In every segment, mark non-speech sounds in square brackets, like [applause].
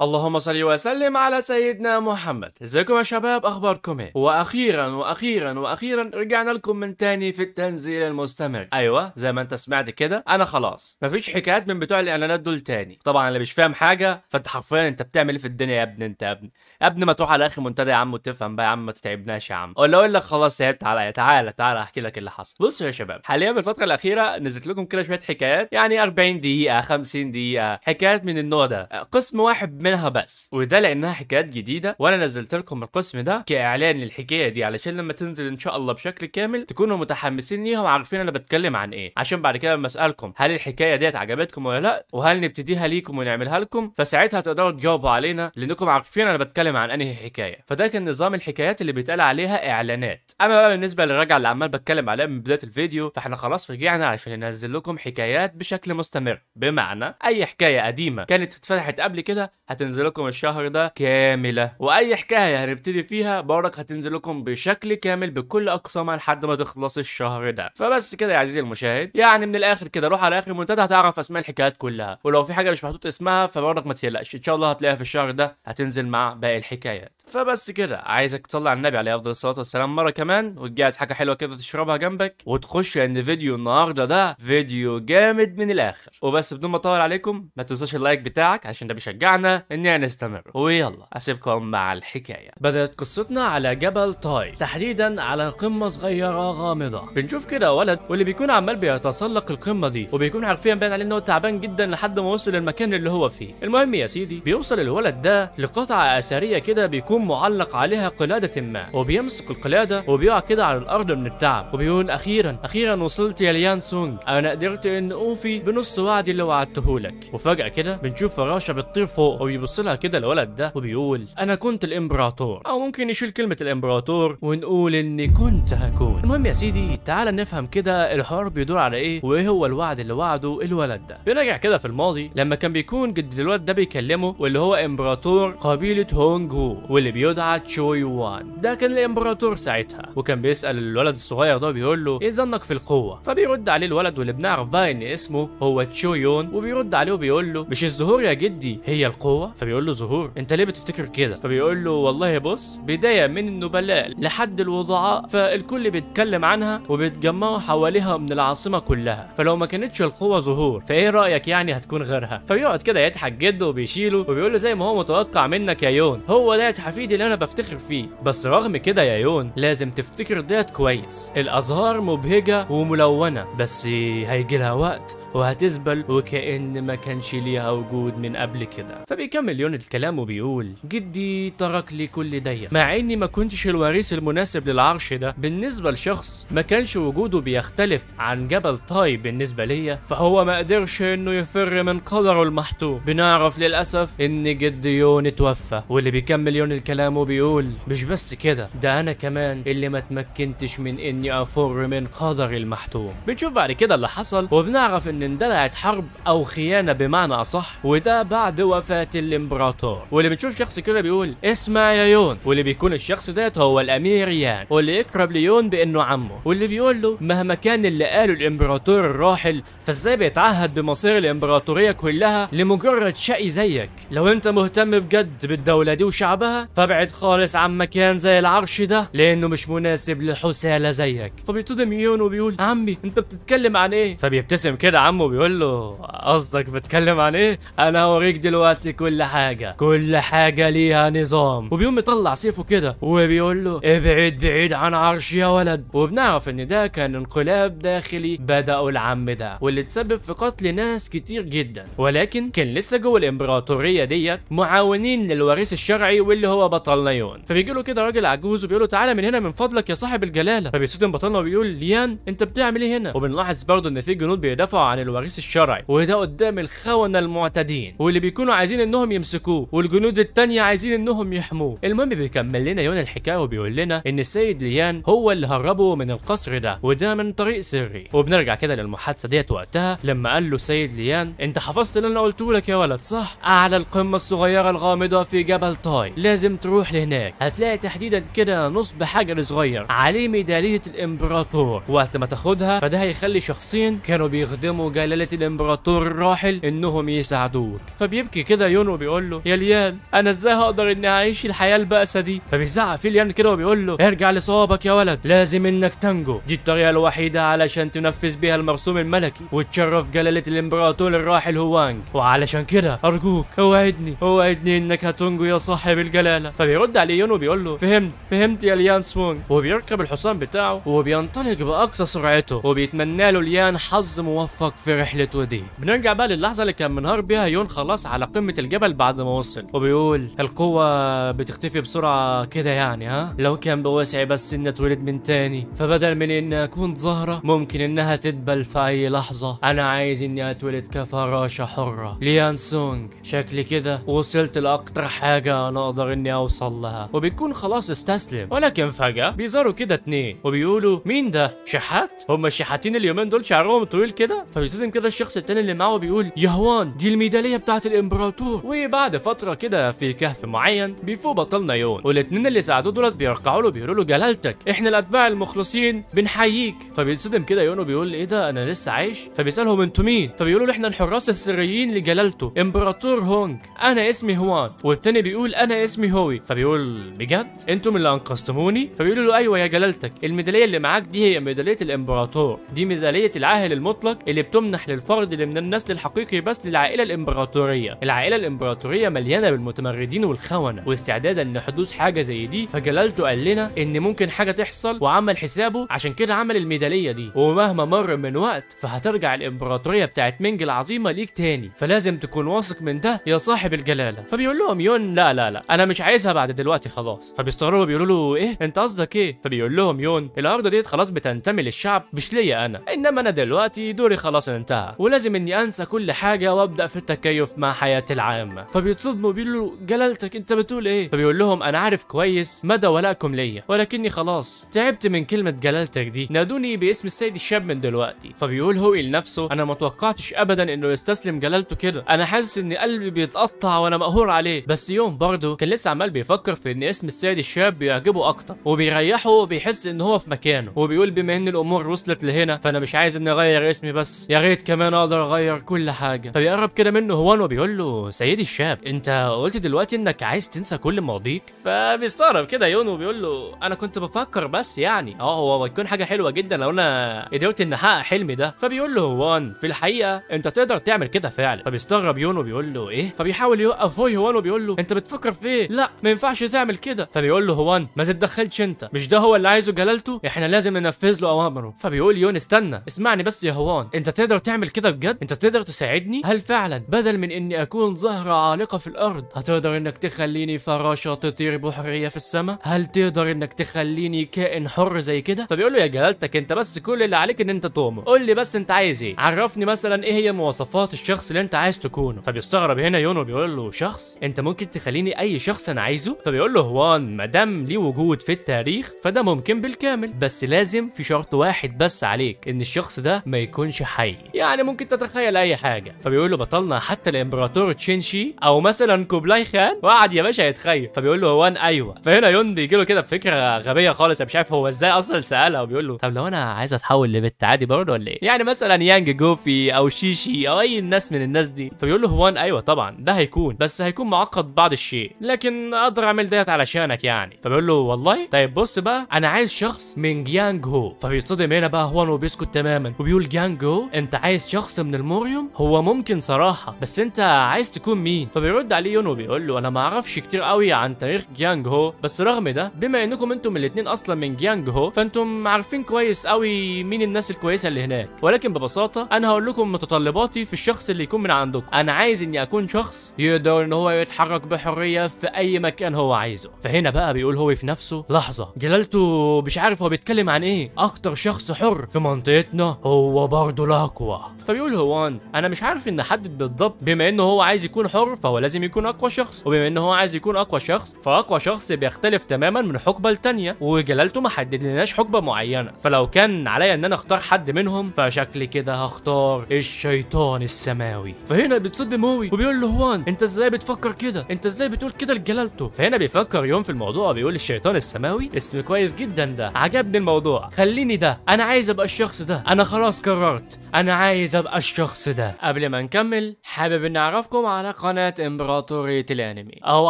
اللهم صل وسلم على سيدنا محمد ازيكم يا شباب اخباركم ايه واخيرا واخيرا واخيرا رجعنا لكم من تاني في التنزيل المستمر ايوه زي ما انت سمعت كده انا خلاص مفيش حكايات من بتوع الاعلانات دول تاني طبعا اللي مش فاهم حاجه فانت حرفيا انت بتعمل ايه في الدنيا يا ابني انت يا ابني يا ابني ما تروح على اخر منتدى يا عم وتفهم بقى يا عم ما تتعبناش يا عم ولا اقول لك خلاص تعبت عليا تعالى تعالى احكي لك اللي حصل بصوا يا شباب حاليا في الفتره الاخيره نزلت لكم كده شويه حكايات يعني 40 دقيقه 50 دقيقه حكايات من النوع ده قسم واحد منها بس وده لانها حكايات جديده وانا نزلت لكم القسم ده كاعلان للحكايه دي علشان لما تنزل ان شاء الله بشكل كامل تكونوا متحمسين ليها وعارفين انا بتكلم عن ايه عشان بعد كده لما اسالكم هل الحكايه ديت عجبتكم ولا لا وهل نبتديها ليكم ونعملها لكم فساعتها تقدروا تجاوبوا علينا لانكم عارفين انا بتكلم عن انهي حكايه فده كان نظام الحكايات اللي بيتقال عليها اعلانات اما بقى بالنسبه للرجع اللي عمال بتكلم عليها من بدايه الفيديو فاحنا خلاص رجعنا علشان ننزل لكم حكايات بشكل مستمر بمعنى اي حكايه قديمه كانت اتفتحت قبل كده هتنزل لكم الشهر ده كامله واي حكايه هنبتدي فيها برضك هتنزل لكم بشكل كامل بكل اقسامها لحد ما تخلص الشهر ده فبس كده يا عزيزي المشاهد يعني من الاخر كده روح على اخر المنتدى هتعرف اسماء الحكايات كلها ولو في حاجه مش محطوط اسمها فبرضك ما تقلقش ان شاء الله هتلاقيها في الشهر ده هتنزل مع باقي الحكايات فبس كده عايزك تطلع النبي عليه افضل الصلاه والسلام مره كمان وتجهز حاجه حلوه كده تشربها جنبك وتخش لان فيديو النهارده ده فيديو جامد من الاخر وبس بدون ما اطول عليكم ما تنساش اللايك بتاعك عشان ده بيشجعنا احنا نستمر ويلا اسيبكم مع الحكايه بدات قصتنا على جبل تاي تحديدا على قمه صغيره غامضه بنشوف كده ولد واللي بيكون عمال بيتسلق القمه دي وبيكون حرفيا باين عليه ان هو تعبان جدا لحد ما وصل للمكان اللي هو فيه المهم يا سيدي بيوصل الولد ده لقطعه اثريه كده بيكون بيكون معلق عليها قلادة ما وبيمسك القلادة وبيقع كده على الأرض من التعب وبيقول أخيرا أخيرا وصلت يا ليان سونج أنا قدرت إن أوفي بنص وعدي اللي وعدته لك وفجأة كده بنشوف فراشة بتطير فوق وبيبص لها كده الولد ده وبيقول أنا كنت الإمبراطور أو ممكن نشيل كلمة الإمبراطور ونقول إني كنت هكون المهم يا سيدي تعال نفهم كده الحوار بيدور على إيه وإيه هو الوعد اللي وعده الولد ده بنرجع كده في الماضي لما كان بيكون جد الولد ده بيكلمه واللي هو إمبراطور قبيلة هونج هو واللي اللي بيدعى تشوي وان ده كان الامبراطور ساعتها وكان بيسال الولد الصغير ده بيقول له ايه ظنك في القوه فبيرد عليه الولد واللي بنعرف بقى ان اسمه هو تشويون وبيرد عليه وبيقول له مش الزهور يا جدي هي القوه فبيقول له زهور انت ليه بتفتكر كده فبيقول له والله بص بدايه من النبلاء لحد الوضعاء فالكل بيتكلم عنها وبيتجمعوا حواليها من العاصمه كلها فلو ما كانتش القوه ظهور فايه رايك يعني هتكون غيرها فبيقعد كده يضحك جده وبيشيله وبيقول له زي ما هو متوقع منك يا يون هو ده الحفيد اللي انا بفتخر فيه بس رغم كده يا يون لازم تفتكر ديت كويس الازهار مبهجه وملونه بس هيجي لها وقت وهتزبل وكأن ما كانش ليها وجود من قبل كده فبيكمل يونت الكلام وبيقول جدي ترك لي كل دية مع اني ما كنتش الوريث المناسب للعرش ده بالنسبة لشخص ما كانش وجوده بيختلف عن جبل طاي بالنسبة ليا فهو ما قدرش انه يفر من قدره المحتوم بنعرف للأسف ان جد يون اتوفى واللي بيكمل يونت الكلام وبيقول مش بس كده ده انا كمان اللي ما تمكنتش من اني افر من قدري المحتوم بنشوف بعد كده اللي حصل وبنعرف ان اندلعت حرب او خيانه بمعنى اصح وده بعد وفاه الامبراطور واللي بنشوف شخص كده بيقول اسمع يا يون واللي بيكون الشخص ده هو الامير يان واللي يقرب ليون بانه عمه واللي بيقول له مهما كان اللي قاله الامبراطور الراحل فازاي بيتعهد بمصير الامبراطوريه كلها لمجرد شقي زيك لو انت مهتم بجد بالدوله دي وشعبها فابعد خالص عن مكان زي العرش ده لانه مش مناسب لحساله زيك فبيتصدم يون وبيقول عمي انت بتتكلم عن ايه فبيبتسم كده عمه بيقول له قصدك بتكلم عن ايه انا هوريك دلوقتي كل حاجه كل حاجه ليها نظام وبيقوم يطلع سيفه كده وبيقول له ابعد بعيد عن عرشي يا ولد وبنعرف ان ده كان انقلاب داخلي بدأه العم ده واللي تسبب في قتل ناس كتير جدا ولكن كان لسه جوه الامبراطوريه ديت معاونين للوريث الشرعي واللي هو بطلنيون فبيجي له كده راجل عجوز وبيقول له تعالى من هنا من فضلك يا صاحب الجلاله فبيصدم بطلنا وبيقول ليان انت بتعمل ايه هنا وبنلاحظ برضه ان في جنود بيدافعوا عن عن الوريث الشرعي وده قدام الخونة المعتدين واللي بيكونوا عايزين انهم يمسكوه والجنود التانية عايزين انهم يحموه المهم بيكمل لنا يون الحكاية وبيقول لنا ان السيد ليان هو اللي هربه من القصر ده وده من طريق سري وبنرجع كده للمحادثة ديت وقتها لما قال له السيد ليان انت حفظت اللي انا قلته لك يا ولد صح اعلى القمة الصغيرة الغامضة في جبل تاي لازم تروح لهناك هتلاقي تحديدا كده نصب حجر صغير عليه ميدالية الامبراطور وقت ما تاخدها فده هيخلي شخصين كانوا بيخدموا وجلالة الامبراطور الراحل انهم يساعدوك فبيبكي كده يون وبيقول له يا ليان انا ازاي هقدر اني اعيش الحياة البائسة دي فبيزعق فيه ليان كده وبيقول له ارجع لصوابك يا ولد لازم انك تنجو دي الطريقة الوحيدة علشان تنفذ بيها المرسوم الملكي وتشرف جلالة الامبراطور الراحل هوانج وعلشان كده ارجوك اوعدني اوعدني انك هتنجو يا صاحب الجلالة فبيرد عليه يون وبيقول له فهمت فهمت يا ليان سونج وبيركب الحصان بتاعه وبينطلق باقصى سرعته وبيتمنى له ليان حظ موفق في رحلة دي بنرجع بقى للحظة اللي كان منهار بيها يون خلاص على قمة الجبل بعد ما وصل وبيقول القوة بتختفي بسرعة كده يعني ها لو كان بوسعي بس إن اتولد من تاني فبدل من إن أكون زهرة ممكن إنها تدبل في أي لحظة أنا عايز إني أتولد كفراشة حرة ليان سونج شكلي كده وصلت لأكتر حاجة أنا أقدر إني أوصل لها وبيكون خلاص استسلم ولكن فجأة بيظهروا كده اتنين وبيقولوا مين ده شحات؟ هم الشحاتين اليومين دول شعرهم طويل كده فبي ويلتزم كده الشخص التاني اللي معاه وبيقول يا هوان دي الميداليه بتاعت الامبراطور وبعد فتره كده في كهف معين بيفوق بطلنا يون والاتنين اللي ساعدوه دولت بيرقعوا له بيقولوا له جلالتك احنا الاتباع المخلصين بنحييك فبيتصدم كده يون وبيقول ايه ده انا لسه عايش فبيسالهم انتوا مين فبيقولوا له احنا الحراس السريين لجلالته امبراطور هونج انا اسمي هوان والتاني بيقول انا اسمي هوي فبيقول بجد انتم اللي انقذتموني فبيقولوا له ايوه يا جلالتك الميداليه اللي معاك دي هي ميداليه الامبراطور دي ميداليه العاهل المطلق اللي تمنح للفرد اللي من النسل الحقيقي بس للعائلة الإمبراطورية العائلة الإمبراطورية مليانة بالمتمردين والخونة واستعدادا لحدوث حاجة زي دي فجلالته قال لنا إن ممكن حاجة تحصل وعمل حسابه عشان كده عمل الميدالية دي ومهما مر من وقت فهترجع الإمبراطورية بتاعت مينج العظيمة ليك تاني فلازم تكون واثق من ده يا صاحب الجلالة فبيقول لهم يون لا لا لا أنا مش عايزها بعد دلوقتي خلاص فبيستغربوا بيقولوا له إيه أنت قصدك إيه فبيقول لهم يون الأرض ديت خلاص بتنتمي للشعب مش ليا أنا إنما أنا دلوقتي دوري خلاص خلاص انتهى ولازم اني انسى كل حاجه وابدا في التكيف مع حياتي العامه فبيتصدموا بيقولوا له جلالتك انت بتقول ايه فبيقول لهم انا عارف كويس مدى ولائكم ليا ولكني خلاص تعبت من كلمه جلالتك دي نادوني باسم السيد الشاب من دلوقتي فبيقول هوي لنفسه انا ما توقعتش ابدا انه يستسلم جلالته كده انا حاسس ان قلبي بيتقطع وانا مقهور عليه بس يوم برضه كان لسه عمال بيفكر في ان اسم السيد الشاب بيعجبه اكتر وبيريحه وبيحس ان هو في مكانه وبيقول بما ان الامور وصلت لهنا فانا مش عايز اني اغير اسمي بس يا ريت كمان اقدر اغير كل حاجه فبيقرب كده منه هوان وبيقول له سيدي الشاب انت قلت دلوقتي انك عايز تنسى كل ماضيك فبيستغرب كده يون وبيقول له انا كنت بفكر بس يعني اه هو هتكون حاجه حلوه جدا لو انا قدرت ان احقق حلمي ده فبيقول له هوان في الحقيقه انت تقدر تعمل كده فعلا فبيستغرب يون وبيقول له ايه فبيحاول يوقف هوي هوان وبيقول له انت بتفكر في ايه لا ما ينفعش تعمل كده فبيقول له هوان ما تتدخلش انت مش ده هو اللي عايزه جلالته احنا لازم ننفذ له اوامره فبيقول يون استنى اسمعني بس يا هوان انت تقدر تقدر تعمل كده بجد انت تقدر تساعدني هل فعلا بدل من اني اكون زهره عالقه في الارض هتقدر انك تخليني فراشه تطير بحريه في السماء هل تقدر انك تخليني كائن حر زي كده فبيقول له يا جلالتك انت بس كل اللي عليك ان انت تؤمر قول لي بس انت عايز ايه عرفني مثلا ايه هي مواصفات الشخص اللي انت عايز تكونه فبيستغرب هنا يونو بيقول له شخص انت ممكن تخليني اي شخص انا عايزه فبيقول له هوان ما دام ليه وجود في التاريخ فده ممكن بالكامل بس لازم في شرط واحد بس عليك ان الشخص ده ما يكونش حي حي يعني ممكن تتخيل اي حاجه فبيقول له بطلنا حتى الامبراطور تشينشي او مثلا كوبلاي خان وقعد يا باشا يتخيل فبيقول له هو انا ايوه فهنا يون بيجي له كده بفكره غبيه خالص مش عارف هو ازاي اصلا سالها وبيقول له طب لو انا عايز اتحول لبت عادي برضه ولا ايه يعني مثلا يانج جوفي او شيشي او اي الناس من الناس دي فبيقول له هو انا ايوه طبعا ده هيكون بس هيكون معقد بعض الشيء لكن اقدر اعمل ديت علشانك يعني فبيقول له والله طيب بص بقى انا عايز شخص من جيانج هو فبيتصدم هنا بقى هوان وبيسكت تماما وبيقول جيانج هو انت عايز شخص من الموريوم هو ممكن صراحه بس انت عايز تكون مين فبيرد عليه يونو بيقول له انا ما اعرفش كتير قوي عن تاريخ جيانج هو بس رغم ده بما انكم انتم الاثنين اصلا من جيانج هو فانتم عارفين كويس قوي مين الناس الكويسه اللي هناك ولكن ببساطه انا هقول لكم متطلباتي في الشخص اللي يكون من عندكم انا عايز اني اكون شخص يقدر ان هو يتحرك بحريه في اي مكان هو عايزه فهنا بقى بيقول هو في نفسه لحظه جلالته مش عارف هو بيتكلم عن ايه اكتر شخص حر في منطقتنا هو برضه له اقوى فبيقول هوان انا مش عارف ان احدد بالضبط بما انه هو عايز يكون حر فهو لازم يكون اقوى شخص وبما انه هو عايز يكون اقوى شخص فاقوى شخص بيختلف تماما من حقبه لتانيه وجلالته ما حددلناش حقبه معينه فلو كان عليا ان انا اختار حد منهم فشكل كده هختار الشيطان السماوي فهنا بيتصدم هوي وبيقول له هوان انت ازاي بتفكر كده انت ازاي بتقول كده لجلالته فهنا بيفكر يوم في الموضوع وبيقول الشيطان السماوي اسم كويس جدا ده عجبني الموضوع خليني ده انا عايز ابقى الشخص ده انا خلاص قررت انا عايز ابقى الشخص ده قبل ما نكمل حابب ان اعرفكم على قناة امبراطورية الانمي او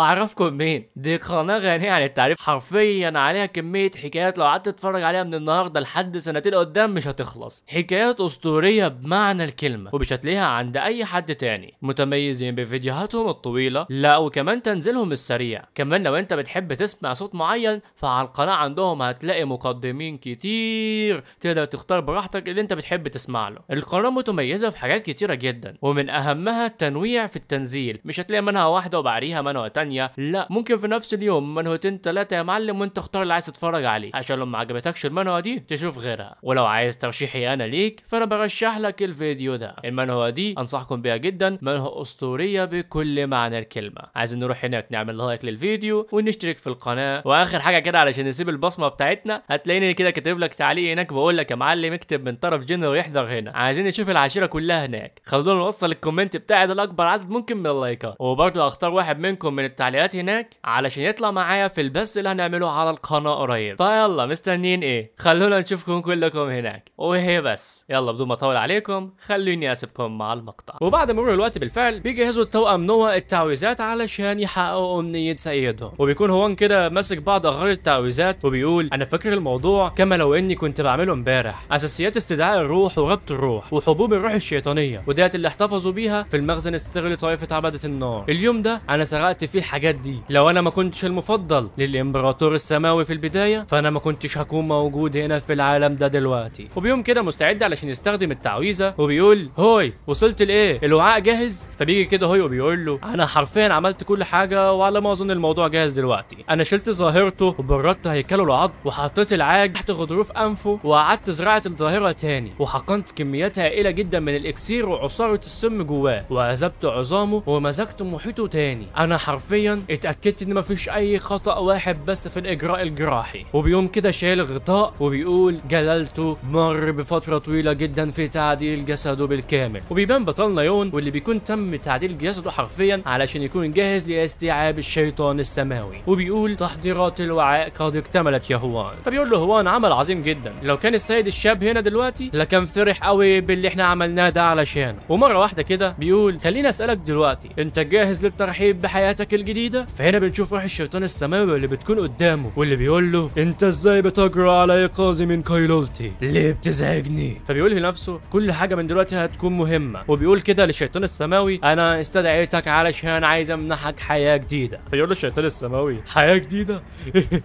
اعرفكم مين دي قناة غنية عن التعريف حرفيا عليها كمية حكايات لو قعدت تتفرج عليها من النهاردة لحد سنتين قدام مش هتخلص حكايات اسطورية بمعنى الكلمة ومش هتلاقيها عند اي حد تاني متميزين بفيديوهاتهم الطويلة لا وكمان تنزيلهم السريع كمان لو انت بتحب تسمع صوت معين فعلى القناة عندهم هتلاقي مقدمين كتير تقدر تختار براحتك اللي انت بتحب تسمع له القناه متميزه في حاجات كتيره جدا ومن اهمها التنويع في التنزيل مش هتلاقي منها واحده وبعريها منوع تانية لا ممكن في نفس اليوم منهوتين ثلاثه يا معلم وانت اختار اللي عايز تتفرج عليه عشان لو ما عجبتكش المنهوه دي تشوف غيرها ولو عايز ترشيحي انا ليك فانا برشح لك الفيديو ده المنهوه دي انصحكم بيها جدا منهوه اسطوريه بكل معنى الكلمه عايز نروح هناك نعمل لايك للفيديو ونشترك في القناه واخر حاجه كده علشان نسيب البصمه بتاعتنا هتلاقيني كده كاتب لك تعليق هناك بقول لك يا معلم اكتب من طرف جنر يحضر هنا عايزين نشوف العشيره كلها هناك خلونا نوصل الكومنت بتاعي ده لاكبر عدد ممكن من اللايكات وبرضه هختار واحد منكم من التعليقات هناك علشان يطلع معايا في البث اللي هنعمله على القناه قريب فيلا مستنيين ايه خلونا نشوفكم كلكم هناك وهي بس يلا بدون ما اطول عليكم خلوني اسيبكم مع المقطع وبعد مرور الوقت بالفعل بيجهزوا التوأم نوى التعويذات علشان يحققوا امنيه سيدهم وبيكون هوان كده ماسك بعض اغراض التعويذات وبيقول انا فاكر الموضوع كما لو اني كنت بعمله امبارح اساسيات استدعاء الروح وربط الروح الروح وحبوب الروح الشيطانيه وديت اللي احتفظوا بيها في المخزن السري لطائفه عبده النار اليوم ده انا سرقت فيه الحاجات دي لو انا ما كنتش المفضل للامبراطور السماوي في البدايه فانا ما كنتش هكون موجود هنا في العالم ده دلوقتي وبيوم كده مستعد علشان يستخدم التعويذه وبيقول هوي وصلت لايه الوعاء جاهز فبيجي كده هوي وبيقول له انا حرفيا عملت كل حاجه وعلى ما اظن الموضوع جاهز دلوقتي انا شلت ظاهرته وبردت هيكله العض وحطيت العاج تحت غضروف انفه وقعدت زراعه الظاهره تاني وحقنت كميات كميات هائله جدا من الاكسير وعصاره السم جواه وذبت عظامه ومزجت محيطه تاني انا حرفيا اتاكدت ان مفيش اي خطا واحد بس في الاجراء الجراحي وبيقوم كده شايل الغطاء وبيقول جلالته مر بفتره طويله جدا في تعديل جسده بالكامل وبيبان بطلنا يون واللي بيكون تم تعديل جسده حرفيا علشان يكون جاهز لاستيعاب الشيطان السماوي وبيقول تحضيرات الوعاء قد اكتملت يا هوان فبيقول له هوان عمل عظيم جدا لو كان السيد الشاب هنا دلوقتي لكان فرح قوي قوي باللي احنا عملناه ده علشانه ومره واحده كده بيقول خليني اسالك دلوقتي انت جاهز للترحيب بحياتك الجديده فهنا بنشوف روح الشيطان السماوي اللي بتكون قدامه واللي بيقول له انت ازاي بتجرى على ايقاظي من قيلولتي ليه بتزعجني فبيقول لنفسه كل حاجه من دلوقتي هتكون مهمه وبيقول كده للشيطان السماوي انا استدعيتك علشان عايز امنحك حياه جديده فيقول له الشيطان السماوي حياه جديده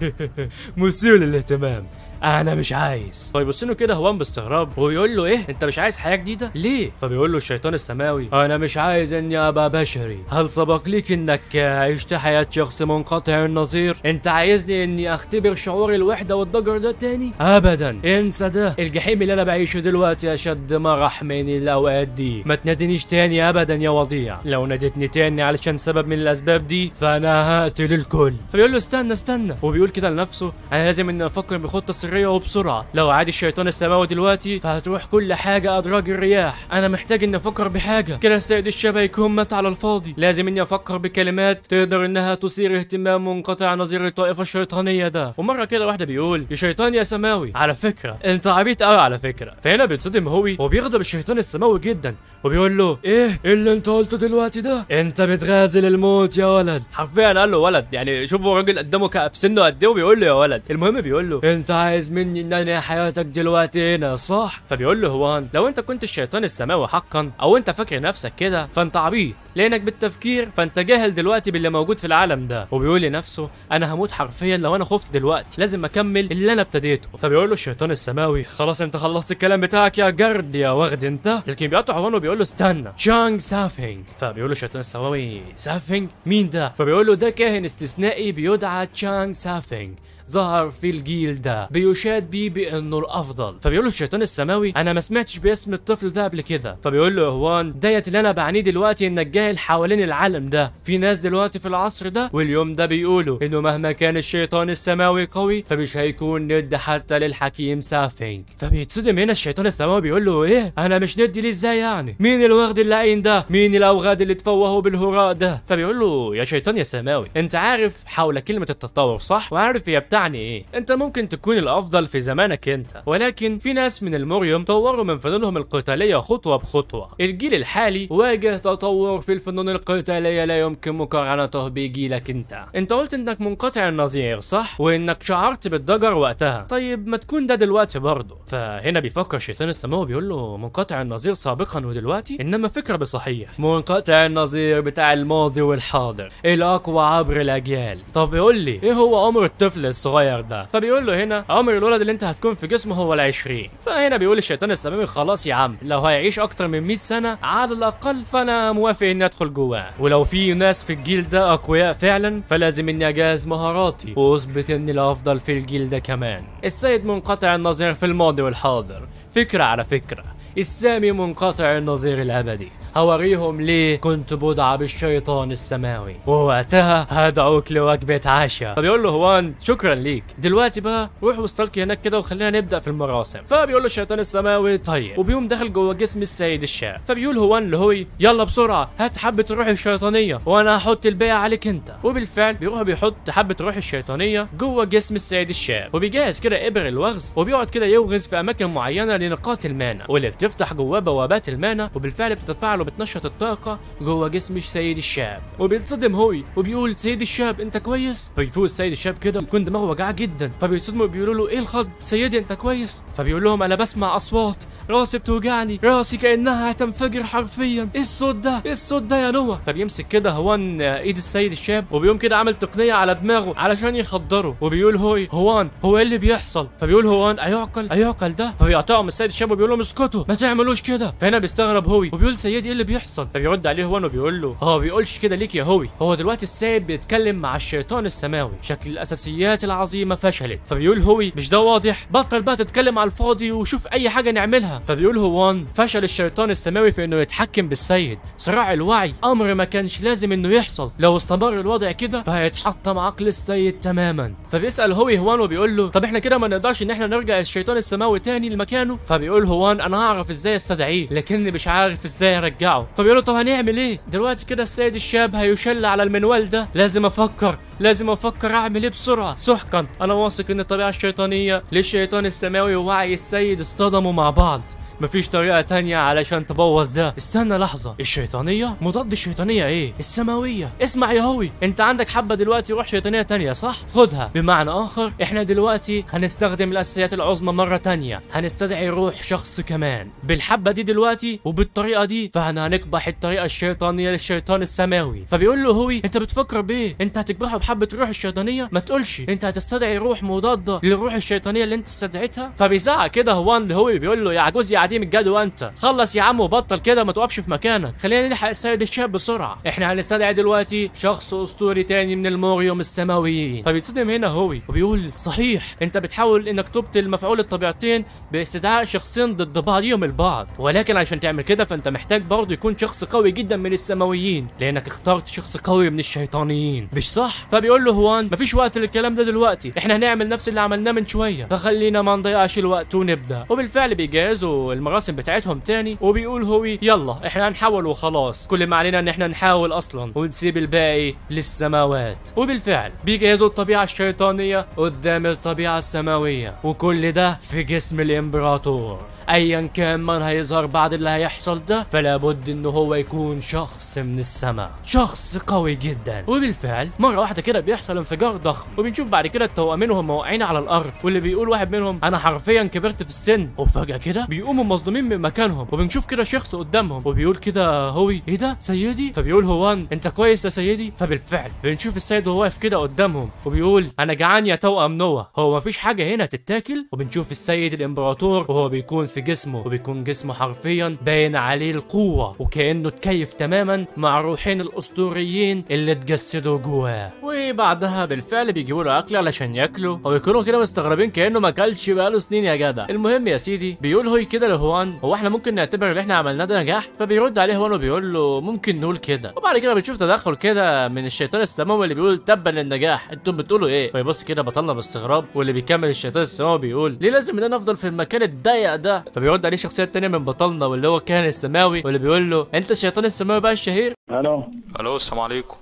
[laughs] مثير للاهتمام انا مش عايز فيبص طيب، له كده هوان باستغراب ويقول له ايه انت مش عايز حياه جديده ليه فبيقول له الشيطان السماوي انا مش عايز اني ابقى بشري هل سبق ليك انك عشت حياه شخص منقطع النظير انت عايزني اني اختبر شعور الوحده والضجر ده تاني ابدا انسى ده الجحيم اللي انا بعيشه دلوقتي اشد مرح من الاوقات دي ما تنادينيش تاني ابدا يا وضيع لو ناديتني تاني علشان سبب من الاسباب دي فانا هقتل الكل فبيقول له استنى استنى وبيقول كده لنفسه انا لازم اني افكر بخطه الشريره وبسرعه لو عاد الشيطان السماوي دلوقتي فهتروح كل حاجه ادراج الرياح انا محتاج اني افكر بحاجه كده السيد الشاب يكون مات على الفاضي لازم اني افكر بكلمات تقدر انها تثير اهتمام منقطع نظير الطائفه الشيطانيه ده ومره كده واحده بيقول يا شيطان يا سماوي على فكره انت عبيط قوي على فكره فهنا بيتصدم هوي وبيغضب الشيطان السماوي جدا وبيقول له ايه اللي انت قلته دلوقتي ده انت بتغازل الموت يا ولد حرفيا قال له ولد يعني شوفوا راجل قدامه في سنه قد ايه وبيقول له يا ولد المهم بيقول له انت عايز عايز مني ان انا حياتك دلوقتي هنا صح فبيقول له هوان لو انت كنت الشيطان السماوي حقا او انت فاكر نفسك كده فانت عبيط لانك بالتفكير فانت جاهل دلوقتي باللي موجود في العالم ده وبيقول لنفسه انا هموت حرفيا لو انا خفت دلوقتي لازم اكمل اللي انا ابتديته فبيقول له الشيطان السماوي خلاص انت خلصت الكلام بتاعك يا جرد يا واخد انت لكن بيقطع هوان وبيقول له استنى تشانج سافينج فبيقول له الشيطان السماوي سافينج مين ده فبيقول له ده كاهن استثنائي بيدعى تشانج سافينج ظهر في الجيل ده بيشاد بيه بانه الافضل فبيقول له الشيطان السماوي انا ما سمعتش باسم الطفل ده قبل كده فبيقول له يا هوان ديت اللي انا بعنيه دلوقتي انك جاهل حوالين العالم ده في ناس دلوقتي في العصر ده واليوم ده بيقولوا انه مهما كان الشيطان السماوي قوي فمش هيكون ند حتى للحكيم سافينج فبيتصدم هنا الشيطان السماوي بيقول له ايه انا مش ند ليه ازاي يعني مين الوغد اللعين ده مين الاوغاد اللي تفوهوا بالهراء ده فبيقول له يا شيطان يا سماوي انت عارف حول كلمه التطور صح وعارف هي بتاع يعني ايه انت ممكن تكون الافضل في زمانك انت ولكن في ناس من الموريوم طوروا من فنونهم القتاليه خطوه بخطوه الجيل الحالي واجه تطور في الفنون القتاليه لا يمكن مقارنته بجيلك انت انت قلت انك منقطع النظير صح وانك شعرت بالضجر وقتها طيب ما تكون ده دلوقتي برضه فهنا بيفكر شيطان السماوي بيقول له منقطع النظير سابقا ودلوقتي انما فكره بصحيح منقطع النظير بتاع الماضي والحاضر الاقوى عبر الاجيال طب يقول لي ايه هو عمر الطفل الصغير الصغير ده فبيقول له هنا عمر الولد اللي انت هتكون في جسمه هو ال20 فهنا بيقول الشيطان السمامي خلاص يا عم لو هيعيش اكتر من 100 سنه على الاقل فانا موافق اني ادخل جواه ولو في ناس في الجيل ده اقوياء فعلا فلازم اني اجهز مهاراتي واثبت اني الافضل في الجيل ده كمان السيد منقطع النظير في الماضي والحاضر فكره على فكره السامي منقطع النظير الابدي هوريهم ليه كنت بضعة بالشيطان السماوي ووقتها هدعوك لوجبة عشاء فبيقول له هوان شكرا ليك دلوقتي بقى روح واستلقي هناك كده وخلينا نبدا في المراسم فبيقول له الشيطان السماوي طيب وبيقوم داخل جوه جسم السيد الشاه فبيقول هوان لهوي يلا بسرعه هات حبه الروح الشيطانيه وانا هحط البيع عليك انت وبالفعل بيروح بيحط حبه الروح الشيطانيه جوه جسم السيد الشاه وبيجهز كده ابر الوغز وبيقعد كده يوغز في اماكن معينه لنقاط المانا واللي بتفتح جواه بوابات المانا وبالفعل بتتفاعل بتفعل وبتنشط الطاقة جوه جسم سيد الشاب وبيتصدم هوي وبيقول سيد الشاب انت كويس فبيفوز سيد الشاب كده بيكون دماغه وجعاه جدا فبيتصدموا بيقولوا له ايه الخط سيدي انت كويس فبيقول لهم انا بسمع اصوات راسي بتوجعني راسي كانها هتنفجر حرفيا ايه الصوت ده ايه الصوت ده يا نوى فبيمسك كده هوان ايد السيد الشاب وبيقوم كده عامل تقنيه على دماغه علشان يخدره وبيقول هوي هوان هو ايه اللي بيحصل فبيقول هوان ايعقل ايعقل ده فبيقطعهم السيد الشاب وبيقول لهم اسكتوا ما تعملوش كده فهنا بيستغرب هوي وبيقول سيدي ايه اللي بيحصل فبيرد عليه هو وبيقول له هو آه، بيقولش كده ليك يا هوي هو دلوقتي السيد بيتكلم مع الشيطان السماوي شكل الاساسيات العظيمه فشلت فبيقول هوي مش ده واضح بطل بقى تتكلم على الفاضي وشوف اي حاجه نعملها فبيقول هوان فشل الشيطان السماوي في انه يتحكم بالسيد صراع الوعي امر ما كانش لازم انه يحصل لو استمر الوضع كده فهيتحطم عقل السيد تماما فبيسال هوي هوان وبيقول له طب احنا كده ما نقدرش ان احنا نرجع الشيطان السماوي تاني لمكانه فبيقول هوان انا هعرف ازاي استدعيه لكني مش عارف ازاي ارجعه فبيقول له طب هنعمل ايه دلوقتي كده السيد الشاب هيشل على المنوال ده لازم افكر لازم افكر اعمل ايه بسرعه سحقا انا واثق ان الطبيعه الشيطانيه للشيطان السماوي ووعي السيد اصطدموا مع بعض مفيش طريقه تانية علشان تبوظ ده استنى لحظه الشيطانيه مضاد الشيطانيه ايه السماويه اسمع يا هوي انت عندك حبه دلوقتي روح شيطانيه تانية صح خدها بمعنى اخر احنا دلوقتي هنستخدم الاساسيات العظمى مره تانية هنستدعي روح شخص كمان بالحبه دي دلوقتي وبالطريقه دي فاحنا هنكبح الطريقه الشيطانيه للشيطان السماوي فبيقول له هوي انت بتفكر بيه انت هتكبحه بحبه روح الشيطانيه ما تقولش انت هتستدعي روح مضاده للروح الشيطانيه اللي انت استدعيتها فبيزعق كده هوان لهوي بيقول له يا عجوز يا قاعدين بتجادل انت خلص يا عم وبطل كده ما توقفش في مكانك خلينا نلحق السيد الشاب بسرعه احنا هنستدعي دلوقتي شخص اسطوري تاني من الموريوم السماويين فبيتصدم هنا هوي وبيقول صحيح انت بتحاول انك تبطل مفعول الطبيعتين باستدعاء شخصين ضد بعضهم البعض ولكن عشان تعمل كده فانت محتاج برضه يكون شخص قوي جدا من السماويين لانك اخترت شخص قوي من الشيطانيين مش صح فبيقول له هوان مفيش وقت للكلام ده دلوقتي احنا هنعمل نفس اللي عملناه من شويه فخلينا ما نضيعش الوقت ونبدا وبالفعل بيجهزوا المراسم بتاعتهم تاني وبيقول هو يلا احنا هنحاول وخلاص كل ما علينا ان احنا نحاول اصلا ونسيب الباقي للسماوات وبالفعل بيجهزوا الطبيعه الشيطانيه قدام الطبيعه السماويه وكل ده في جسم الامبراطور ايا كان من هيظهر بعد اللي هيحصل ده فلا بد ان هو يكون شخص من السماء شخص قوي جدا وبالفعل مره واحده كده بيحصل انفجار ضخم وبنشوف بعد كده التوأمين هم واقعين على الارض واللي بيقول واحد منهم انا حرفيا كبرت في السن وفجاه كده بيقوموا مصدومين من مكانهم وبنشوف كده شخص قدامهم وبيقول كده هوي ايه ده سيدي فبيقول هوان انت كويس يا سيدي فبالفعل بنشوف السيد وهو واقف كده قدامهم وبيقول انا جعان يا توأم نوح هو مفيش حاجه هنا تتاكل وبنشوف السيد الامبراطور وهو بيكون في في جسمه وبيكون جسمه حرفيا باين عليه القوة وكأنه اتكيف تماما مع روحين الأسطوريين اللي اتجسدوا جواه وبعدها بالفعل بيجيبوا له أكل علشان ياكله وبيكونوا كده مستغربين كأنه ما أكلش بقاله سنين يا جدع المهم يا سيدي بيقول هوي كده لهوان هو احنا ممكن نعتبر اللي احنا عملناه ده نجاح فبيرد عليه هوان وبيقول له ممكن نقول كده وبعد كده بتشوف تدخل كده من الشيطان السماوي اللي بيقول تبا للنجاح انتم بتقولوا ايه فيبص طيب كده بطلنا باستغراب واللي بيكمل الشيطان السماوي بيقول ليه لازم ان انا افضل في المكان الضيق ده فبيرد عليه الشخصيه الثانيه من بطلنا واللي هو الكاهن السماوي واللي بيقول له انت الشيطان السماوي بقى الشهير الو الو السلام عليكم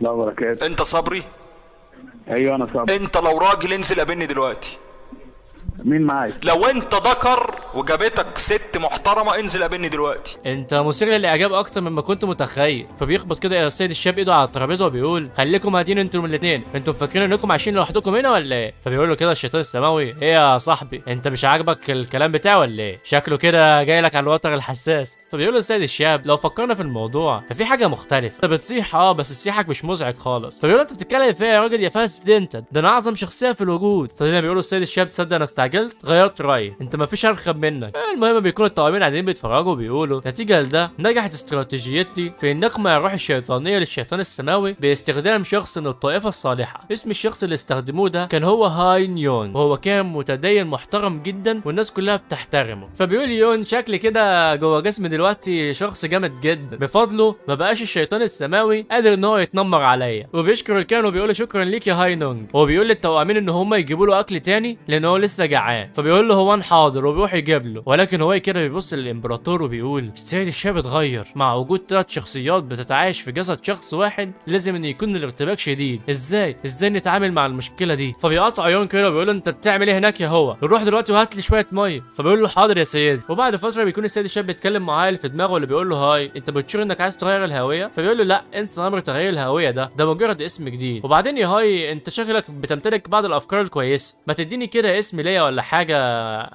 لا بركات انت صبري ايوه انا صبري انت لو راجل انزل قابلني دلوقتي مين معاك لو انت ذكر وجابتك ست محترمه انزل قابلني دلوقتي انت مثير للاعجاب اكتر مما كنت متخيل فبيخبط كده يا السيد الشاب ايده على الترابيزه وبيقول خليكم هادين انتوا الاثنين انتوا مفكرين انكم عايشين لوحدكم هنا ولا ايه فبيقول له كده الشيطان السماوي ايه يا صاحبي انت مش عاجبك الكلام بتاعي ولا ايه شكله كده جاي لك على الوتر الحساس فبيقول له السيد الشاب لو فكرنا في الموضوع ففي حاجه مختلفه انت بتصيح اه بس صيحك مش مزعج خالص فبيقول له انت بتتكلم فيها إيه يا راجل يا فاسد انت ده انا اعظم شخصيه في الوجود فهنا بيقول له السيد الشاب تصدق انا استعجبت استعجلت غيرت رايي انت مفيش ارخم منك المهم بيكون الطاقمين قاعدين بيتفرجوا بيقولوا نتيجه لده نجحت استراتيجيتي في النقمه الروح الشيطانيه للشيطان السماوي باستخدام شخص من الطائفه الصالحه اسم الشخص اللي استخدموه ده كان هو هاي نيون وهو كان متدين محترم جدا والناس كلها بتحترمه فبيقول يون شكل كده جوه جسمي دلوقتي شخص جامد جدا بفضله ما بقاش الشيطان السماوي قادر ان هو يتنمر عليا وبيشكر الكائن وبيقول شكرا ليك يا هاي نونج وبيقول للتوأمين ان هم يجيبوا له اكل تاني لان هو لسه جعان جعان فبيقول له هو انا حاضر وبيروح يجيب له ولكن هو كده بيبص للامبراطور وبيقول السيد الشاب اتغير مع وجود ثلاث شخصيات بتتعايش في جسد شخص واحد لازم ان يكون الارتباك شديد ازاي ازاي نتعامل مع المشكله دي فبيقطع يون كده وبيقول له انت بتعمل ايه هناك يا هو روح دلوقتي وهات لي شويه ميه فبيقول له حاضر يا سيدي وبعد فتره بيكون السيد الشاب بيتكلم معاه اللي في دماغه اللي بيقول له هاي انت بتشير انك عايز تغير الهويه فبيقول له لا انسى امر تغيير الهويه ده ده مجرد اسم جديد وبعدين يا هاي انت شكلك بتمتلك بعض الافكار الكويسه ما تديني كده اسم ليا ولا حاجه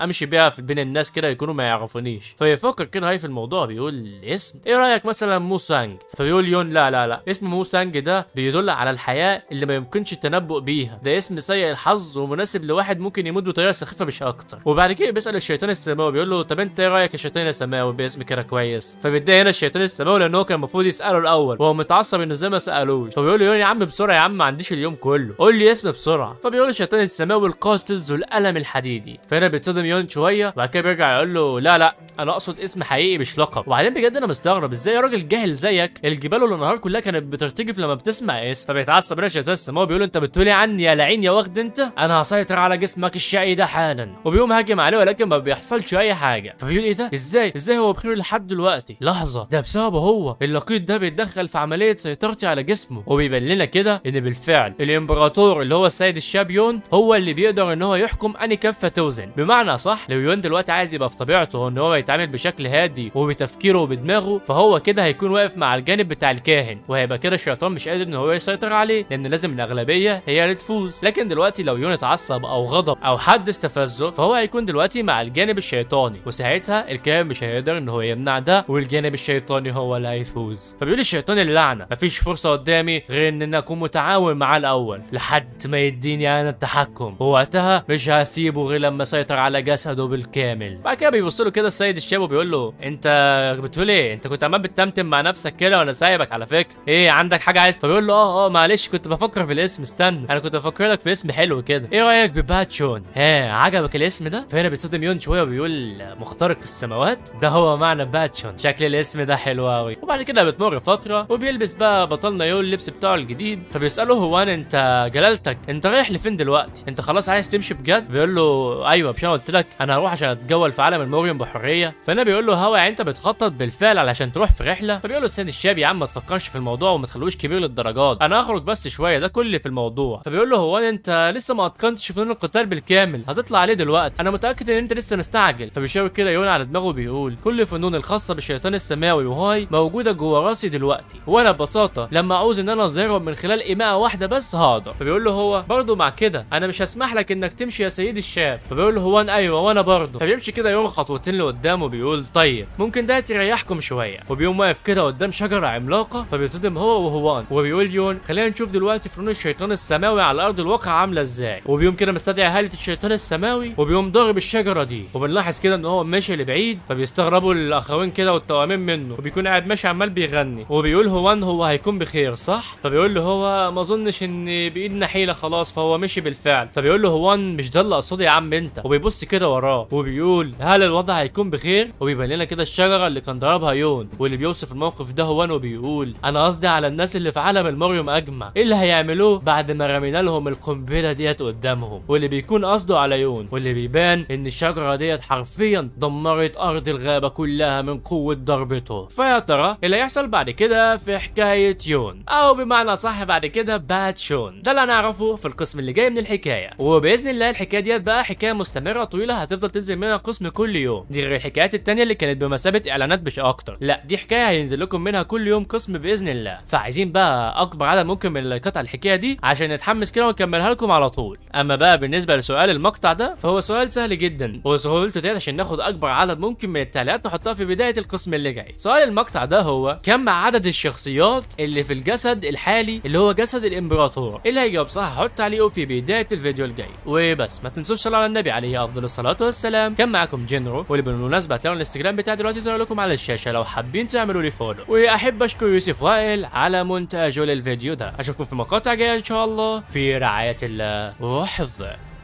امشي بيها بين الناس كده يكونوا ما يعرفونيش فيفكر كده هاي في الموضوع بيقول اسم ايه رايك مثلا مو سانج فيقول يون لا لا لا اسم مو سانج ده بيدل على الحياه اللي ما يمكنش التنبؤ بيها ده اسم سيء الحظ ومناسب لواحد ممكن يموت بطريقه سخيفه مش اكتر وبعد كده بيسال الشيطان السماوي بيقول له طب انت ايه رايك يا شيطان السماوي باسم كده كويس فبيتضايق هنا الشيطان السماوي لان هو كان المفروض يساله الاول وهو متعصب انه زي ما سالوش فبيقول له يون يا عم بسرعه يا عم ما عنديش اليوم كله قول لي اسم بسرعه فبيقول الشيطان السماوي القاتل ذو الالم الحقيقي الحديدي فهنا بيتصدم يون شويه وبعد كده بيرجع يقول له لا لا انا اقصد اسم حقيقي مش لقب وبعدين بجد انا مستغرب ازاي راجل جاهل زيك الجبال والانهار كلها كانت بترتجف لما بتسمع اس فبيتعصب هنا ما هو بيقول انت بتقولي إيه عني يا لعين يا واخد انت انا هسيطر على جسمك الشقي ده حالا وبيقوم هاجم عليه ولكن ما بيحصلش اي حاجه فبيقول ايه ده ازاي ازاي هو بخير لحد دلوقتي لحظه ده بسببه هو اللقيط ده بيتدخل في عمليه سيطرتي على جسمه وبيبان لنا كده ان بالفعل الامبراطور اللي هو السيد الشابيون هو اللي بيقدر ان هو يحكم اني كفه توزن بمعنى صح لو يون دلوقتي عايز يبقى في طبيعته ان هو يتعامل بشكل هادي وبتفكيره وبدماغه فهو كده هيكون واقف مع الجانب بتاع الكاهن وهيبقى كده الشيطان مش قادر ان هو يسيطر عليه لان لازم الاغلبيه هي اللي تفوز لكن دلوقتي لو يون اتعصب او غضب او حد استفزه فهو هيكون دلوقتي مع الجانب الشيطاني وساعتها الكاهن مش هيقدر ان هو يمنع ده والجانب الشيطاني هو اللي هيفوز فبيقول الشيطان اللعنه مفيش فرصه قدامي غير ان انا اكون متعاون معاه الاول لحد ما يديني انا التحكم ووقتها مش هسيب غير لما سيطر على جسده بالكامل بعد كده بيبص له كده السيد الشاب وبيقول له انت بتقول ايه انت كنت عمال بتتمتم مع نفسك كده وانا سايبك على فكره ايه عندك حاجه عايز فبيقول له اه اه معلش كنت بفكر في الاسم استنى انا كنت بفكر لك في اسم حلو كده ايه رايك بباتشون ها عجبك الاسم ده فهنا بيتصدم يون شويه وبيقول مخترق السماوات ده هو معنى باتشون شكل الاسم ده حلو قوي وبعد كده بتمر فتره وبيلبس بقى بطلنا يون اللبس بتاعه الجديد فبيساله هو انت جلالتك انت رايح لفين دلوقتي انت خلاص عايز تمشي بجد بيقول له له أيوة،, ايوه مش انا قلت لك انا هروح عشان اتجول في عالم الموريوم بحريه فانا بيقول له هوا يعني انت بتخطط بالفعل علشان تروح في رحله فبيقول له استاذ الشاب يا عم ما تفكرش في الموضوع وما تخلوش كبير للدرجات انا هخرج بس شويه ده كل اللي في الموضوع فبيقول له هو انت لسه ما اتقنتش فنون القتال بالكامل هتطلع عليه دلوقتي انا متاكد ان انت لسه مستعجل فبيشاور كده يون على دماغه بيقول كل فنون الخاصه بالشيطان السماوي وهاي موجوده جوه راسي دلوقتي وانا ببساطه لما اعوز ان انا اظهرهم من خلال ايماءه واحده بس هقدر فبيقول له هو برضه مع كده انا مش هسمح لك انك تمشي يا سيدي الشاب الشاب فبيقول له هو انا ايوه وانا برضه فبيمشي كده يوم خطوتين لقدامه وبيقول طيب ممكن ده تريحكم شويه وبيقوم واقف كده قدام شجره عملاقه فبيتصدم هو وهوان وبيقول يون خلينا نشوف دلوقتي فنون الشيطان السماوي على ارض الواقع عامله ازاي وبيقوم كده مستدعي هاله الشيطان السماوي وبيقوم ضارب الشجره دي وبنلاحظ كده ان هو ماشي لبعيد فبيستغربوا الاخوين كده والتوامين منه وبيكون قاعد ماشي عمال بيغني وبيقول هوان هو هيكون بخير صح فبيقول له هو ما اظنش ان بايدنا حيله خلاص فهو مشي بالفعل فبيقول له هوان مش ده اللي قصدي يا عم انت وبيبص كده وراه وبيقول هل الوضع هيكون بخير وبيبان لنا كده الشجره اللي كان ضربها يون واللي بيوصف الموقف ده هو وبيقول انا قصدي على الناس اللي في عالم الموريوم اجمع ايه اللي هيعملوه بعد ما رمينا لهم القنبله ديت قدامهم واللي بيكون قصده على يون واللي بيبان ان الشجره ديت حرفيا دمرت ارض الغابه كلها من قوه ضربته فيا ترى إيه اللي هيحصل بعد كده في حكايه يون او بمعنى صح بعد كده باتشون ده اللي هنعرفه في القسم اللي جاي من الحكايه وباذن الله الحكايه ديت بقى بقى حكايه مستمره طويله هتفضل تنزل منها قسم كل يوم دي غير الحكايات الثانيه اللي كانت بمثابه اعلانات مش اكتر لا دي حكايه هينزل لكم منها كل يوم قسم باذن الله فعايزين بقى اكبر عدد ممكن من اللايكات على الحكايه دي عشان نتحمس كده ونكملها لكم على طول اما بقى بالنسبه لسؤال المقطع ده فهو سؤال سهل جدا وسهولته ديت عشان ناخد اكبر عدد ممكن من التعليقات نحطها في بدايه القسم اللي جاي سؤال المقطع ده هو كم عدد الشخصيات اللي في الجسد الحالي اللي هو جسد الامبراطور إيه اللي هيجاوب صح هحط تعليقه في بدايه الفيديو الجاي وبس ما تنسوش صل على النبي عليه افضل الصلاه والسلام كان معاكم جنرو واللي بالمناسبه هتلاقوا الانستجرام بتاعي دلوقتي ظاهر لكم على الشاشه لو حابين تعملوا لي فولو واحب اشكر يوسف وائل على مونتاجه للفيديو ده اشوفكم في مقاطع جايه ان شاء الله في رعايه الله وحفظه